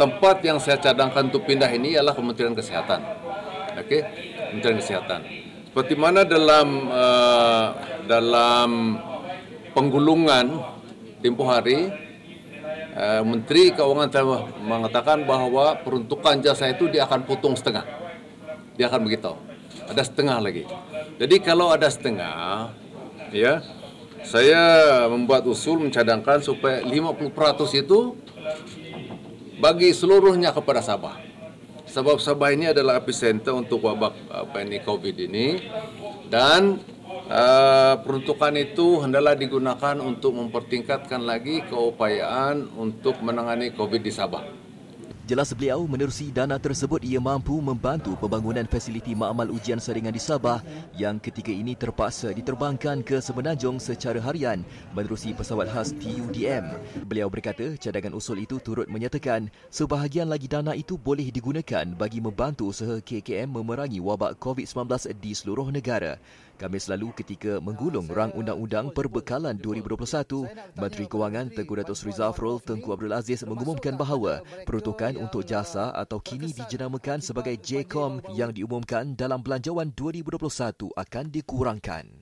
tempat yang saya cadangkan untuk pindah ini ialah Kementerian Kesehatan. Oke, okay? Kementerian Kesehatan. Seperti mana dalam uh, dalam penggulungan tempo hari uh, Menteri Keuangan telah mengatakan bahwa peruntukan jasa itu dia akan potong setengah. Dia akan begitu. Ada setengah lagi. Jadi kalau ada setengah ya saya membuat usul mencadangkan supaya 50% itu bagi seluruhnya kepada Sabah. Sebab Sabah ini adalah epicenter untuk wabak apa uh, COVID ini dan uh, peruntukan itu hendaklah digunakan untuk mempertingkatkan lagi keupayaan untuk menangani COVID di Sabah. Jelas beliau menerusi dana tersebut ia mampu membantu pembangunan fasiliti makmal ujian saringan di Sabah yang ketika ini terpaksa diterbangkan ke Semenanjung secara harian menerusi pesawat khas TUDM. Beliau berkata cadangan usul itu turut menyatakan sebahagian lagi dana itu boleh digunakan bagi membantu usaha KKM memerangi wabak COVID-19 di seluruh negara. Kami selalu ketika menggulung rang undang-undang perbekalan 2021, Menteri Kewangan Tengku Datuk Seri Zafrul Tengku Abdul Aziz mengumumkan bahawa peruntukan untuk jasa atau kini dijenamakan sebagai JCOM yang diumumkan dalam belanjawan 2021 akan dikurangkan.